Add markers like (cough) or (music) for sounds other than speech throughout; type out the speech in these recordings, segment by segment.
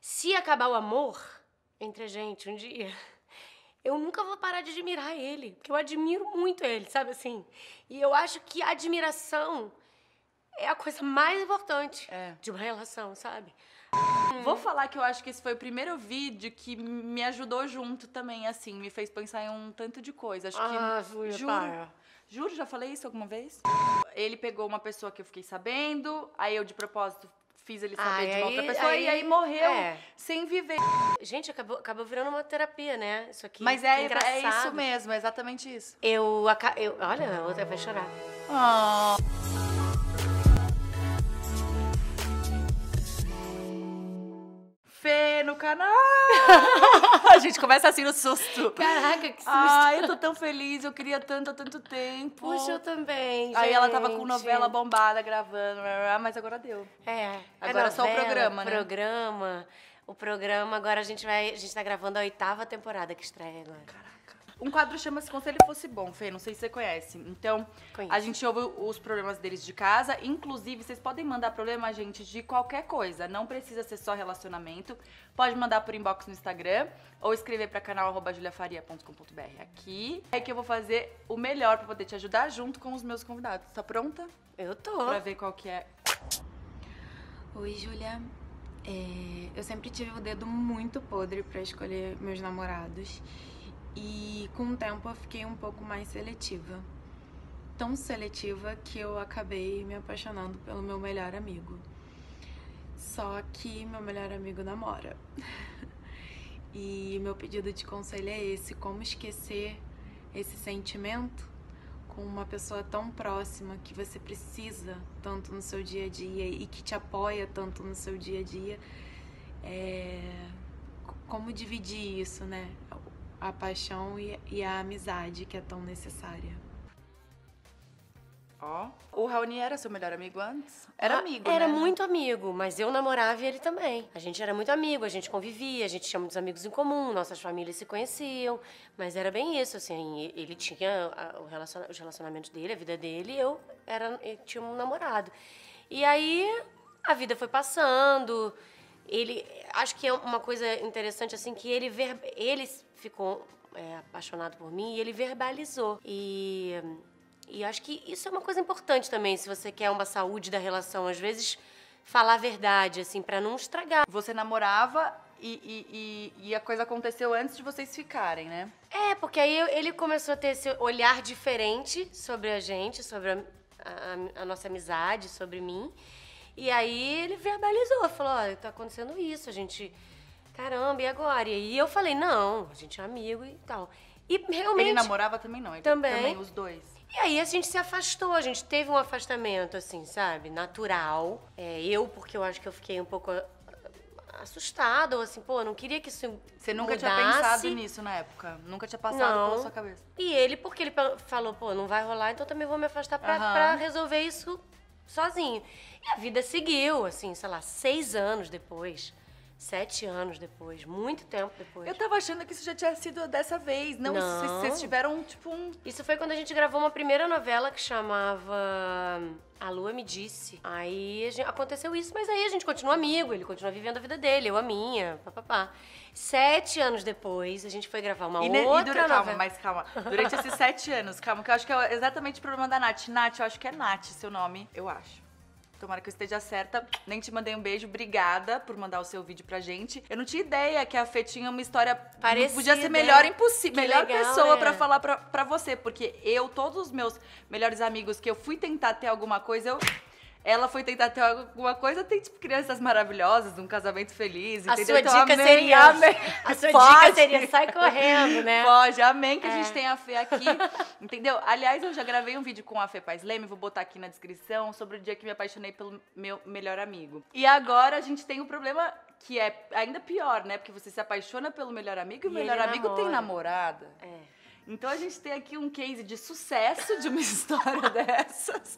Se acabar o amor entre a gente um dia, (laughs) eu nunca vou parar de admirar ele, porque eu admiro muito ele, sabe assim? E eu acho que a admiração é a coisa mais importante é. de uma relação, sabe? Vou falar que eu acho que esse foi o primeiro vídeo que me ajudou junto também, assim, me fez pensar em um tanto de coisa. Acho ah, que. Fui, juro, juro, já falei isso alguma vez? Ele pegou uma pessoa que eu fiquei sabendo, aí eu de propósito fiz ele saber ah, de uma aí, outra pessoa aí, e aí morreu é. sem viver. Gente, acabou, acabou virando uma terapia, né? Isso aqui. Mas é, é, engraçado. é isso mesmo, é exatamente isso. Eu, eu olha, a outra vai chorar. Oh. Fê no canal! (laughs) gente começa assim no susto. Caraca, que susto. Ai, eu tô tão feliz, eu queria tanto há tanto tempo. Puxa, eu também. Gente. Aí ela tava com novela bombada gravando, mas agora deu. É. é agora é novela, só o programa, né? Programa. O programa, agora a gente vai. A gente tá gravando a oitava temporada que estreia agora. Caraca. Um quadro chama-se Conselho Fosse Bom, Fê, não sei se você conhece. Então, a gente ouve os problemas deles de casa. Inclusive, vocês podem mandar problema, gente, de qualquer coisa. Não precisa ser só relacionamento. Pode mandar por inbox no Instagram ou escrever para juliafaria.com.br aqui. É que eu vou fazer o melhor para poder te ajudar junto com os meus convidados. Tá pronta? Eu tô. Pra ver qual que é. Oi, Julia. É, eu sempre tive o dedo muito podre para escolher meus namorados e com o tempo eu fiquei um pouco mais seletiva. Tão seletiva que eu acabei me apaixonando pelo meu melhor amigo. Só que meu melhor amigo namora. (laughs) e meu pedido de conselho é esse: como esquecer esse sentimento com uma pessoa tão próxima que você precisa tanto no seu dia a dia e que te apoia tanto no seu dia a dia. É... Como dividir isso, né? a paixão e, a amizade que é tão necessária. Ó, oh. o Raoni era seu melhor amigo antes? Era ah, amigo, Era né? muito amigo, mas eu namorava e ele também. A gente era muito amigo, a gente convivia, a gente tinha muitos amigos em comum, nossas famílias se conheciam, mas era bem isso, assim, ele tinha o relacionamento os relacionamentos dele, a vida dele, e eu era, eu tinha um namorado. E aí, a vida foi passando, ele acho que é uma coisa interessante assim que ele ver, ele ficou é, apaixonado por mim e ele verbalizou e e acho que isso é uma coisa importante também se você quer uma saúde da relação às vezes falar a verdade assim para não estragar você namorava e, e, e, a coisa aconteceu antes de vocês ficarem, né? É, porque aí ele começou a ter esse olhar diferente sobre a gente, sobre a, a, a nossa amizade, sobre mim. E aí ele verbalizou, falou, olha, tá acontecendo isso, a gente. Caramba, e agora? E eu falei, não, a gente é amigo e tal. E realmente. Ele namorava também não, ele também, também os dois. E aí a gente se afastou, a gente teve um afastamento, assim, sabe? Natural. É, eu, porque eu acho que eu fiquei um pouco ah, assustada, ou assim, pô, não queria que isso Você nunca mudasse. tinha pensado nisso na época? Nunca tinha passado não. pela sua cabeça? E ele, porque ele falou, pô, não vai rolar, então também vou me afastar pra, uhum. pra resolver isso sozinho. E a vida seguiu, assim, sei lá, seis anos depois. Sete anos depois, muito tempo depois. Eu tava achando que isso já tinha sido dessa vez. Não, Não. vocês tiveram, tipo, um. Isso foi quando a gente gravou uma primeira novela que chamava A Lua Me Disse. Aí gente... aconteceu isso, mas aí a gente continua amigo, ele continua vivendo a vida dele, eu a minha, papapá. Sete anos depois, a gente foi gravar uma e ne... outra e dura... novela. Calma, mas calma. Durante esses sete anos, calma, que eu acho que é exatamente o problema da Nath. Nath, eu acho que é Nath seu nome, eu acho. Tomara que eu esteja certa. Nem te mandei um beijo. Obrigada por mandar o seu vídeo pra gente. Eu não tinha ideia que a Fê tinha uma história parecida. Podia ser melhor impossível. Melhor legal, pessoa é. para falar pra, pra você. Porque eu, todos os meus melhores amigos que eu fui tentar ter alguma coisa, eu ela foi tentar ter alguma coisa, tem tipo crianças maravilhosas, um casamento feliz. A entendeu? sua então, dica amém, seria. Amém. A sua Pode. dica seria sai correndo, né? Pode, amém que é. a gente é. tem a Fê aqui. (laughs) entendeu? Aliás, eu já gravei um vídeo com a Fê Paz Leme, vou botar aqui na descrição, sobre o dia que me apaixonei pelo meu melhor amigo. E agora a gente tem um problema que é ainda pior, né? Porque você se apaixona pelo melhor amigo e, e o melhor amigo namora. tem namorada. É. Então a gente tem aqui um case de sucesso de uma (laughs) história dessas.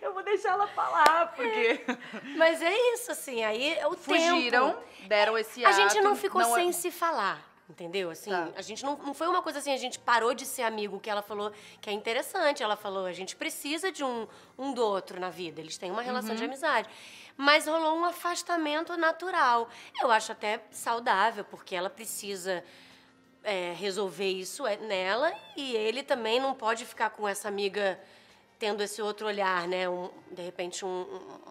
Eu vou deixar ela falar, porque. (laughs) Mas é isso, assim, aí é o Fugiram, tempo. deram esse ato, A gente não ficou não é sem é... se falar. Entendeu? Assim, tá. a gente não, não foi uma coisa assim, a gente parou de ser amigo, que ela falou que é interessante. Ela falou, a gente precisa de um, um do outro na vida. Eles têm uma relação uhum. de amizade. Mas rolou um afastamento natural. Eu acho até saudável, porque ela precisa é, resolver isso é, nela e ele também não pode ficar com essa amiga tendo esse outro olhar, né? Um, de repente, um,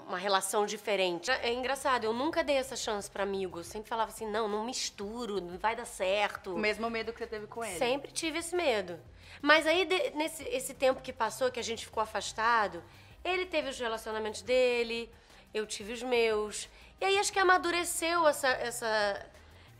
uma relação diferente. É engraçado, eu nunca dei essa chance para amigos. Sempre falava assim, não, não misturo, não vai dar certo. O mesmo medo que você teve com ele. Sempre tive esse medo. Mas aí, de, nesse esse tempo que passou, que a gente ficou afastado, ele teve os relacionamentos dele, eu tive os meus. E aí acho que amadureceu essa, essa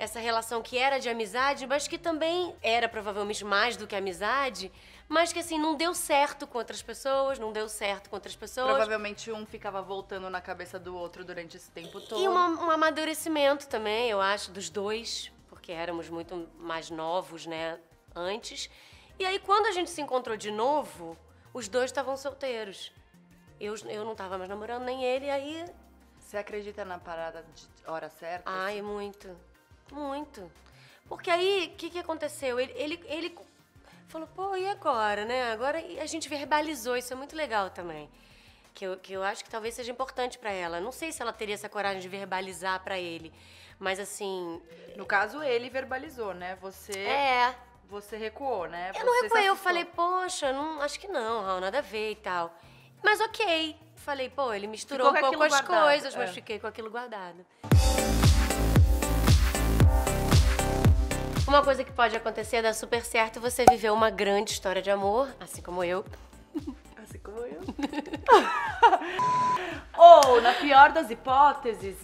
essa relação que era de amizade, mas que também era provavelmente mais do que amizade, mas que assim, não deu certo com outras pessoas, não deu certo com outras pessoas. Provavelmente um ficava voltando na cabeça do outro durante esse tempo todo. E uma, um amadurecimento também, eu acho, dos dois, porque éramos muito mais novos, né, antes. E aí, quando a gente se encontrou de novo, os dois estavam solteiros. Eu, eu não estava mais namorando, nem ele, aí. Você acredita na parada de hora certa? Ai, muito. Muito. Porque aí, o que, que aconteceu? Ele, ele, ele falou, pô, e agora, né? Agora a gente verbalizou, isso é muito legal também. Que eu, que eu acho que talvez seja importante para ela. Não sei se ela teria essa coragem de verbalizar para ele, mas assim. No caso, ele verbalizou, né? Você. É. Você recuou, né? Eu não recuei, eu falei, poxa, não, acho que não, Raul, nada a ver e tal. Mas ok. Falei, pô, ele misturou um pouco as guardado. coisas, é. mas fiquei com aquilo guardado. Uma coisa que pode acontecer é dar super certo é você viver uma grande história de amor, assim como eu. (laughs) Assim como eu. (laughs) Ou, na pior das hipóteses,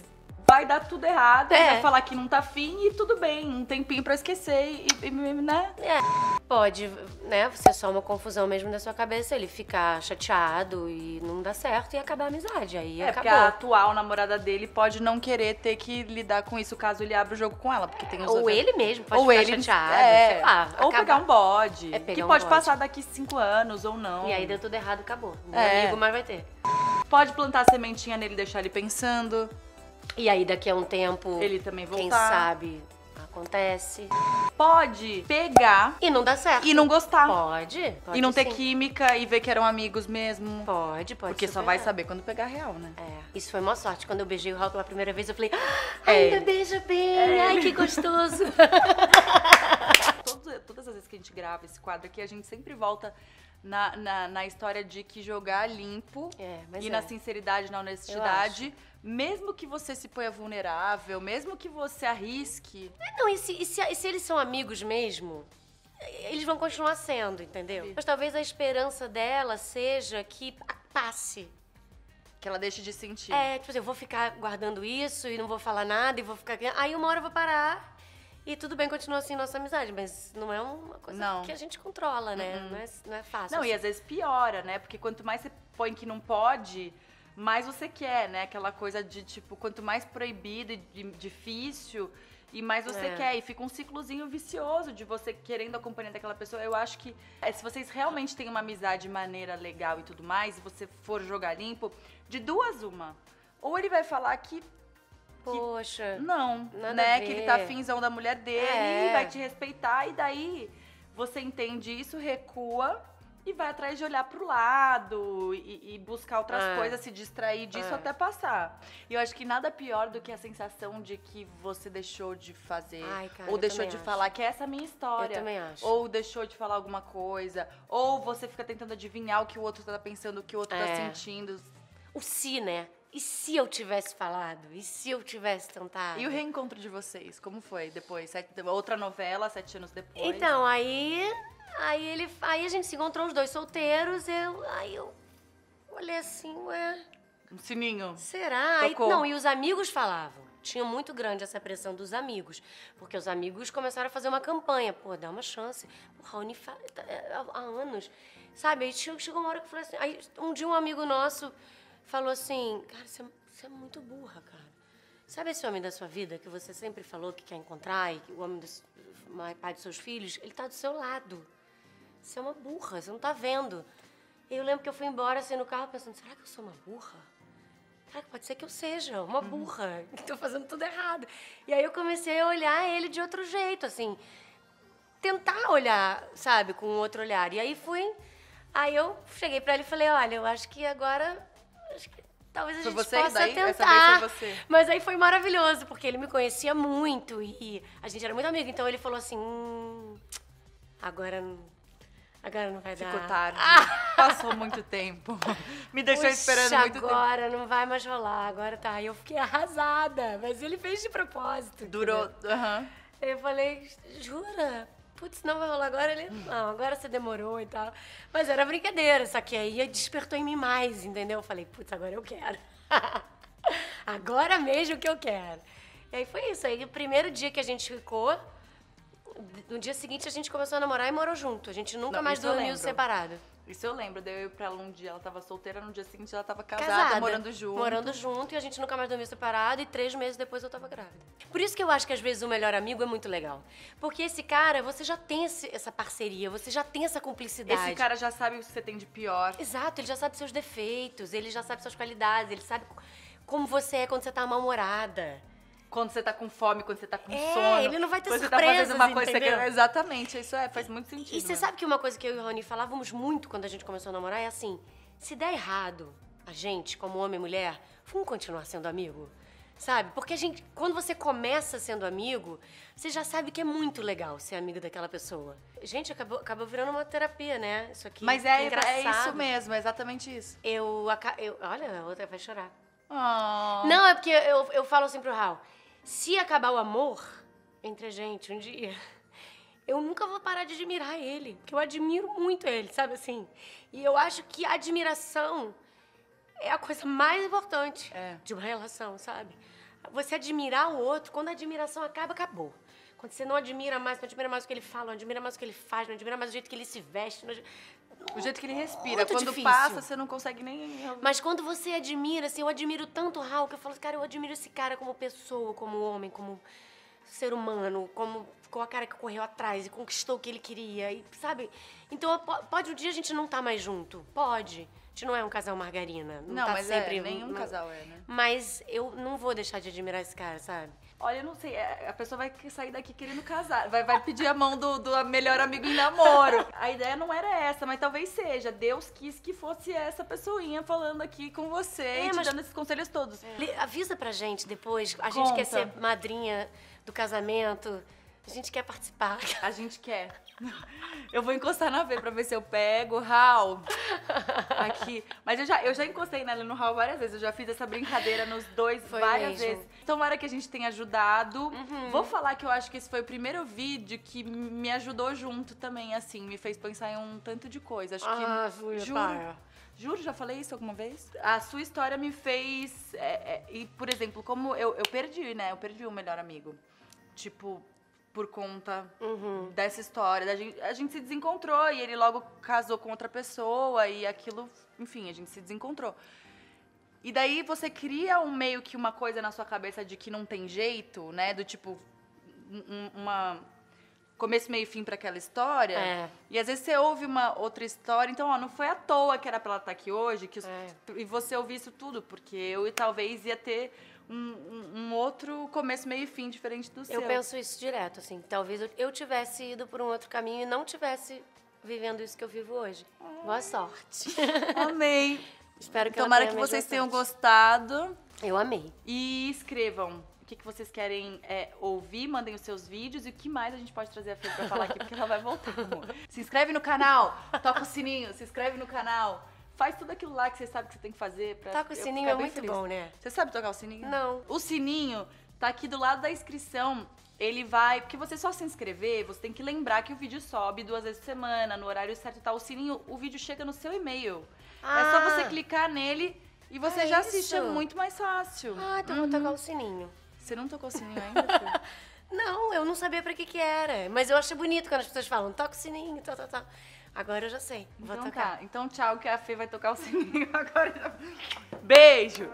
vai dar tudo errado, é. vai falar que não tá afim e tudo bem, um tempinho pra esquecer e, e né? É. Pode, né, ser só uma confusão mesmo na sua cabeça, ele ficar chateado e não dar certo e acabar a amizade, aí é, acabou. porque a atual namorada dele pode não querer ter que lidar com isso caso ele abra o jogo com ela, porque tem os Ou outros... ele mesmo pode ou ficar ele, chateado, é, sei lá. Ou acabar. pegar um bode, é pegar que um pode bode. passar daqui cinco anos ou não. E aí deu tudo errado, acabou. Não é. amigo, mas vai ter. Pode plantar sementinha nele, deixar ele pensando. E aí daqui a um tempo, ele também voltar. quem sabe acontece. Pode pegar e não dar certo. E não gostar. Pode. pode e não ter sim. química e ver que eram amigos mesmo. Pode, pode. Porque superar. só vai saber quando pegar real, né? É. Isso foi uma sorte. Quando eu beijei o Raul pela primeira vez, eu falei: ah, é. beija bem. É. Ai, que gostoso. (laughs) todas as vezes que a gente grava esse quadro aqui, a gente sempre volta na, na, na história de que jogar limpo é, e é. na sinceridade, na honestidade mesmo que você se ponha vulnerável, mesmo que você arrisque. É, não, e se, e se, e se eles são amigos mesmo? Eles vão continuar sendo, entendeu? Sim. Mas talvez a esperança dela seja que passe. Que ela deixe de sentir. É, tipo assim, eu vou ficar guardando isso e não vou falar nada e vou ficar. Aí uma hora eu vou parar e tudo bem, continua assim nossa amizade, mas não é uma coisa não. que a gente controla, né? Uhum. Não, é, não é fácil. Não, assim. e às vezes piora, né? Porque quanto mais você põe que não pode, mais você quer, né? Aquela coisa de tipo, quanto mais proibido e difícil, e mais você é. quer. E fica um ciclozinho vicioso de você querendo a companhia daquela pessoa. Eu acho que é, se vocês realmente têm uma amizade maneira, legal e tudo mais, e você for jogar limpo, de duas uma. Ou ele vai falar que. Poxa. Que, não, né? Que ele tá finzão da mulher dele, é. vai te respeitar, e daí você entende isso, recua e vai atrás de olhar pro lado e, e buscar outras é. coisas, se distrair disso é. até passar. E eu acho que nada pior do que a sensação de que você deixou de fazer, Ai, cara, ou deixou de acho. falar que é essa minha história, eu também acho. ou deixou de falar alguma coisa, ou você fica tentando adivinhar o que o outro tá pensando, o que o outro tá é. tá sentindo. O si, né? E se eu tivesse falado? E se eu tivesse tentado? E o reencontro de vocês, como foi depois? Sete, outra novela, sete anos depois? Então, aí Aí ele. Aí a gente se encontrou os dois solteiros, eu. Aí eu olhei assim, ué. Um sininho. Será? Aí, não, e os amigos falavam. Tinha muito grande essa pressão dos amigos. Porque os amigos começaram a fazer uma campanha. Pô, dá uma chance. O Raoni fa... Tá, é, há anos. Sabe? Aí chegou uma hora que eu falei assim. Aí um dia um amigo nosso falou assim: Cara, você, é, você é muito burra, cara. Sabe esse homem da sua vida que você sempre falou que quer encontrar e que o homem do pai dos seus filhos? Ele tá do seu lado. Você é uma burra, você não tá vendo. Eu lembro que eu fui embora assim no carro pensando, será que eu sou uma burra? Será que pode ser que eu seja uma uhum. burra, (laughs) que tô fazendo tudo errado. E aí eu comecei a olhar ele de outro jeito, assim, tentar olhar, sabe, com outro olhar. E aí fui, aí eu cheguei para ele e falei, olha, eu acho que agora acho que talvez a gente você, possa daí, tentar. Mas aí foi maravilhoso, porque ele me conhecia muito e, e, a gente era muito amigo, então ele falou assim, hum, agora Agora não vai dar. Ficou tarde. Ah! Passou muito tempo. (laughs) Me deixou Puxa, esperando muito agora, tempo. agora não vai mais rolar. Agora tá. Eu fiquei arrasada. Mas ele fez de propósito. Durou. Uhum. Eu falei, jura? Putz, não vai rolar agora? Ele, não, agora você demorou e tal. Mas era brincadeira, só que aí despertou em mim mais, entendeu? Eu falei, putz, agora eu quero. (laughs) agora mesmo que eu quero. E aí foi isso. Aí o primeiro dia que a gente ficou, no dia seguinte a gente começou a namorar e morou junto. A gente nunca Não, mais dormiu separado. Isso eu lembro, daí eu ia pra ela um dia, ela tava solteira, no dia seguinte ela tava casada, Casada, morando junto. Morando junto e a gente nunca mais dormiu separado e três meses depois eu tava grávida. Por isso que eu acho que às vezes o melhor amigo é muito legal. Porque esse cara, você já tem esse- essa parceria, você já tem essa cumplicidade. Esse cara já sabe o que você tem de pior. Exato, ele já sabe seus defeitos, ele já sabe suas qualidades, ele sabe como você é quando você tá mal-humorada quando você tá com fome, quando você tá com é, sono. Ele não vai ter surpresa. tá uma coisa que... Exatamente, isso é, faz muito sentido. E você né? sabe que uma coisa que eu e o Rony falávamos muito quando a gente começou a namorar é assim: se der errado, a gente, como homem e mulher, vamos continuar sendo amigo? Sabe? Porque a gente, quando você começa sendo amigo, você já sabe que é muito legal ser amigo daquela pessoa. Gente, acabou, acabou virando uma terapia, né? Isso aqui. Mas é, é, é isso mesmo, é exatamente isso. Eu, eu. Olha, a outra vai chorar. Oh. Não, é porque eu, eu falo assim pro Raul se acabar o amor entre a gente um dia, eu nunca vou parar de admirar ele, porque eu admiro muito ele, sabe assim? E eu acho que a admiração é a coisa mais importante é. de uma relação, sabe? Você admirar o outro, quando a admiração acaba, acabou. Quando você não admira mais, não admira mais o que ele fala, não admira mais o que ele faz, não admira mais o jeito que ele se veste. Não... O jeito que ele respira. Muito quando difícil. passa, você não consegue nem. Mas quando você admira, assim, eu admiro tanto o Raul que eu falo, cara, eu admiro esse cara como pessoa, como homem, como ser humano, como com a cara que correu atrás e conquistou o que ele queria, e, sabe? Então pode um dia a gente não tá mais junto, pode. A gente não é um casal margarina, não, não tá mas é, sempre é, nenhum casal é, né? Mas eu não vou deixar de admirar esse cara, sabe? Olha, eu não sei, é, a pessoa vai sair daqui querendo casar, vai, vai pedir a mão do, do melhor amigo em namoro. A ideia não era essa, mas talvez seja. Deus quis que fosse essa pessoinha falando aqui com você é, e te dando esses conselhos todos. É. Avisa pra gente depois, a Conta. gente quer ser madrinha do casamento, a gente quer participar. A gente quer. (laughs) Eu vou encostar na V pra ver se eu pego. Raul. Aqui. Mas eu já, eu já encostei nela no Raul várias vezes. Eu já fiz essa brincadeira nos dois foi várias mesmo. vezes. Tomara que a gente tenha ajudado. Uhum. Vou falar que eu acho que esse foi o primeiro vídeo que me ajudou junto também, assim. Me fez pensar em um tanto de coisa. Acho ah, que. Juro. Juro, já falei isso alguma vez? A sua história me fez. É, é, e, por exemplo, como eu, eu perdi, né? Eu perdi o melhor amigo. Tipo, por conta uhum. dessa história. A gente, a gente se desencontrou e ele logo casou com outra pessoa e aquilo, enfim, a gente se desencontrou. E daí você cria um meio que uma coisa na sua cabeça de que não tem jeito, né? Do tipo, uma. Começo, meio fim para aquela história. É. E às vezes você ouve uma outra história. Então, ó, não foi à toa que era pra ela estar tá aqui hoje. Que os, é. E você ouvir isso tudo, porque eu talvez ia ter um, um outro começo, meio e fim diferente do seu. Eu penso isso direto, assim. Talvez eu, tivesse ido por um outro caminho e não tivesse vivendo isso que eu vivo hoje. Ai. Boa sorte. (laughs) Amei. (laughs) Espero que Tomara que vocês tenham gostado. Eu amei. E escrevam o que, que vocês querem é, ouvir, mandem os seus vídeos e o que mais a gente pode trazer a Fê pra falar aqui, porque ela vai voltar, Se inscreve no canal, toca o sininho, se inscreve no canal. Faz tudo aquilo lá que você sabe que você tem que fazer pra. Toca o sininho é muito feliz. bom, né? Você sabe tocar o sininho? Não. O sininho tá aqui do lado da inscrição. Ele vai. Porque você só se inscrever, você tem que lembrar que o vídeo sobe duas vezes por semana, no horário certo e tá? tal. O sininho, o vídeo chega no seu e-mail. Ah. É só ah. você clicar nele e você é já isso. assiste. É muito mais fácil. Ah, então uhum. vou tocar uhum. o sininho. Você não tocou o sininho ainda? (laughs) não, eu não sabia pra que que era. Mas eu acho bonito quando as pessoas falam, toca o sininho, tal, tá, tal, tá, tal. Tá. Agora eu já sei. Vou então tocar. tá. Então tchau, que a Fê vai tocar o sininho (laughs) agora. Beijo!